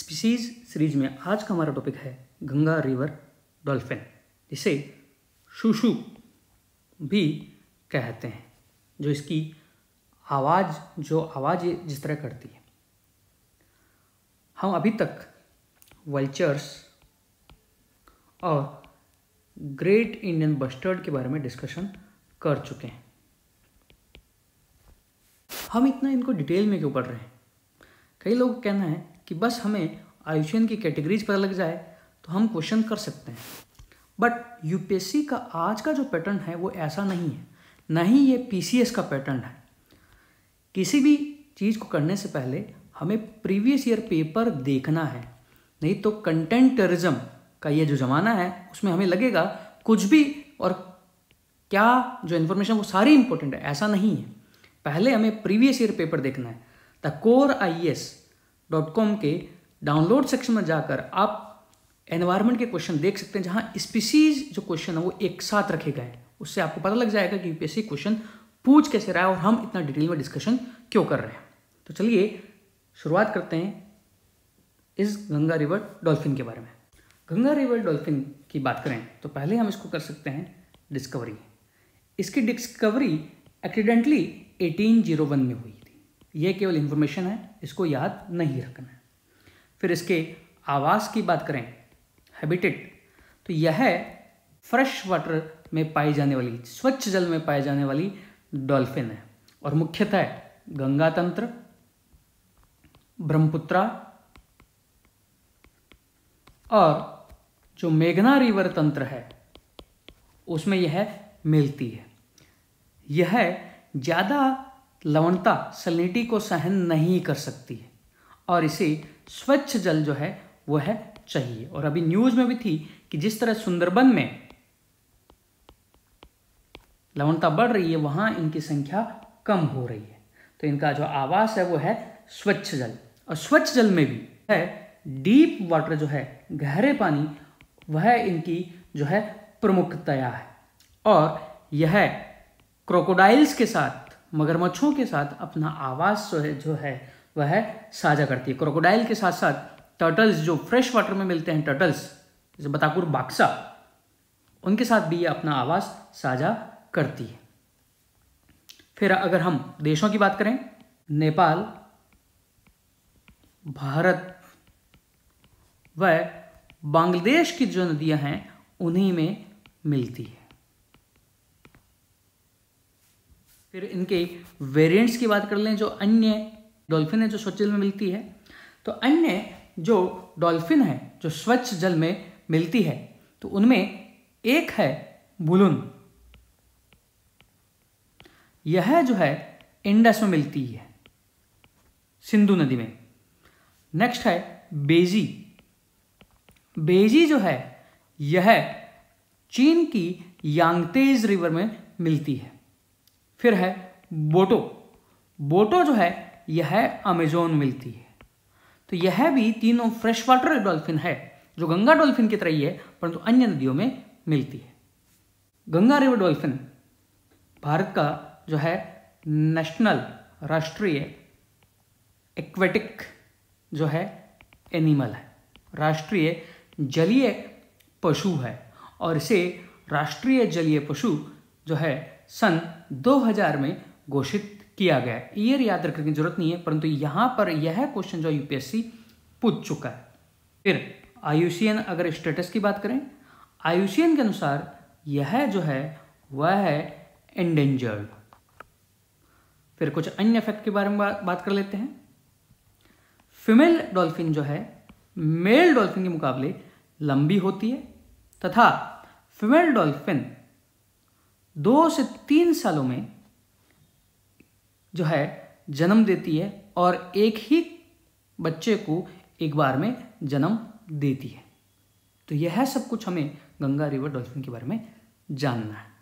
species series में आज का हमारा टॉपिक है गंगा रिवर डॉल्फिन जिसे शुशु भी कहते हैं जो इसकी आवाज़ जो आवाज़ जिस तरह करती है हम अभी तक वल्चर्स और ग्रेट इंडियन बस्टर्ड के बारे में डिस्कशन कर चुके हैं हम इतना इनको डिटेल में क्यों पढ़ रहे हैं कई लोग कहना है कि बस हमें आयुषन की कैटेगरीज पता लग जाए तो हम क्वेश्चन कर सकते हैं बट यूपीएससी का आज का जो पैटर्न है वो ऐसा नहीं है ना ही ये पीसीएस का पैटर्न है किसी भी चीज़ को करने से पहले हमें प्रीवियस ईयर पेपर देखना है नहीं तो कंटेंट टेरिज्म का ये जो ज़माना है उसमें हमें लगेगा कुछ भी और क्या जो इन्फॉर्मेशन वो सारी इंपॉर्टेंट है ऐसा नहीं है पहले हमें प्रीवियस ईयर पेपर देखना है the core I dot com के डाउनलोड सेक्शन में जाकर आप एनवायरमेंट के क्वेश्चन देख सकते हैं जहाँ स्पीसीज जो क्वेश्चन है वो एक साथ रखे गए हैं उससे आपको पता लग जाएगा कि यूपीएससी क्वेश्चन पूछ कैसे रहा है और हम इतना डिटेल में डिस्कशन क्यों कर रहे हैं तो चलिए शुरुआत करते हैं इस गंगा रिवर डॉल्फिन के बारे में गंगा रिवर डॉल्फिन की बात करें तो पहले हम इसको कर सकते हैं डिस्कवरी इसकी डिस्कवरी एक्सीडेंटली 1801 में हुई ये केवल इन्फॉर्मेशन है इसको याद नहीं रखना है फिर इसके आवास की बात करें हैबिटेट तो यह फ्रेश वाटर में पाई जाने वाली स्वच्छ जल में पाई जाने वाली डॉल्फिन है और मुख्यतः गंगा तंत्र ब्रह्मपुत्रा और जो मेघना रिवर तंत्र है उसमें यह मिलती है यह ज़्यादा लवणता सलिनिटी को सहन नहीं कर सकती है और इसे स्वच्छ जल जो है वह है चाहिए और अभी न्यूज में भी थी कि जिस तरह सुंदरबन में लवणता बढ़ रही है वहां इनकी संख्या कम हो रही है तो इनका जो आवास है वो है स्वच्छ जल और स्वच्छ जल में भी है डीप वाटर जो है गहरे पानी वह इनकी जो है प्रमुखतया है और यह क्रोकोडाइल्स के साथ मगरमच्छों के साथ अपना आवास जो है जो है वह साझा करती है क्रोकोडाइल के साथ साथ टर्टल्स जो फ्रेश वाटर में मिलते हैं टर्टल्स जैसे बताकुर बाक्सा उनके साथ भी ये अपना आवास साझा करती है फिर अगर हम देशों की बात करें नेपाल भारत व बांग्लादेश की जो नदियां हैं उन्हीं में मिलती है फिर इनके वेरिएंट्स की बात कर लें जो अन्य डॉल्फिन है जो स्वच्छ जल में मिलती है तो अन्य जो डॉल्फिन है जो स्वच्छ जल में मिलती है तो उनमें एक है बुलुन यह जो है इंडस में मिलती है सिंधु नदी में नेक्स्ट है बेजी बेजी जो है यह चीन की यांगतेज रिवर में मिलती है फिर है बोटो बोटो जो है यह अमेजोन मिलती है तो यह भी तीनों फ्रेश वाटर डॉल्फिन है जो गंगा डॉल्फिन की तरह ही है परंतु तो अन्य नदियों में मिलती है गंगा रिवर डॉल्फिन भारत का जो है नेशनल राष्ट्रीय एक्वेटिक जो है एनिमल है राष्ट्रीय जलीय पशु है और इसे राष्ट्रीय जलीय पशु जो है सन 2000 में घोषित किया गया ईयर याद रखने की जरूरत नहीं है परंतु यहां पर यह क्वेश्चन जो यूपीएससी पूछ चुका है फिर आयुषियन अगर स्टेटस की बात करें आयुषियन के अनुसार यह जो है वह है एंडेंजर्ड फिर कुछ अन्य इफेक्ट के बारे में बात कर लेते हैं फीमेल डॉल्फिन जो है मेल डॉल्फिन के मुकाबले लंबी होती है तथा फीमेल डॉल्फिन दो से तीन सालों में जो है जन्म देती है और एक ही बच्चे को एक बार में जन्म देती है तो यह है सब कुछ हमें गंगा रिवर डॉल्फिन के बारे में जानना है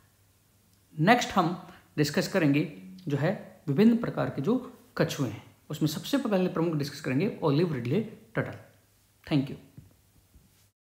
नेक्स्ट हम डिस्कस करेंगे जो है विभिन्न प्रकार के जो कछुए हैं उसमें सबसे पहले प्रमुख डिस्कस करेंगे olive ridley turtle thank you